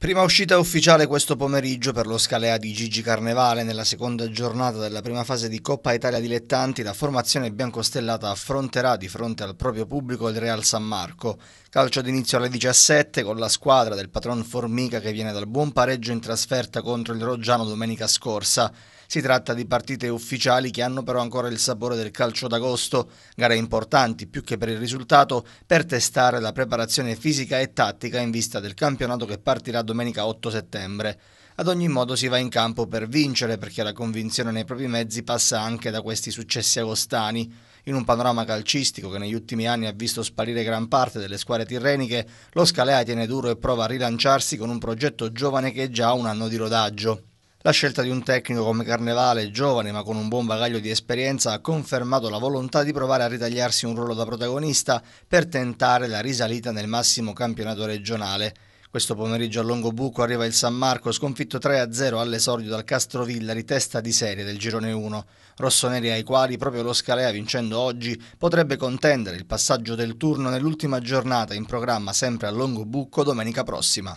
Prima uscita ufficiale questo pomeriggio per lo Scalea di Gigi Carnevale nella seconda giornata della prima fase di Coppa Italia Dilettanti la formazione biancostellata affronterà di fronte al proprio pubblico il Real San Marco. Calcio d'inizio alle 17 con la squadra del patron Formica che viene dal buon pareggio in trasferta contro il Roggiano domenica scorsa. Si tratta di partite ufficiali che hanno però ancora il sapore del calcio d'agosto, gare importanti più che per il risultato per testare la preparazione fisica e tattica in vista del campionato che partirà domenica 8 settembre. Ad ogni modo si va in campo per vincere perché la convinzione nei propri mezzi passa anche da questi successi agostani. In un panorama calcistico che negli ultimi anni ha visto sparire gran parte delle squadre tirreniche, lo Scalea tiene duro e prova a rilanciarsi con un progetto giovane che è già un anno di rodaggio. La scelta di un tecnico come Carnevale, giovane ma con un buon bagaglio di esperienza, ha confermato la volontà di provare a ritagliarsi un ruolo da protagonista per tentare la risalita nel massimo campionato regionale. Questo pomeriggio a Longobucco arriva il San Marco, sconfitto 3-0 all'esordio dal Castrovilla, ritesta di serie del girone 1. Rossoneri ai quali proprio lo Scalea vincendo oggi potrebbe contendere il passaggio del turno nell'ultima giornata in programma sempre a Longobucco domenica prossima.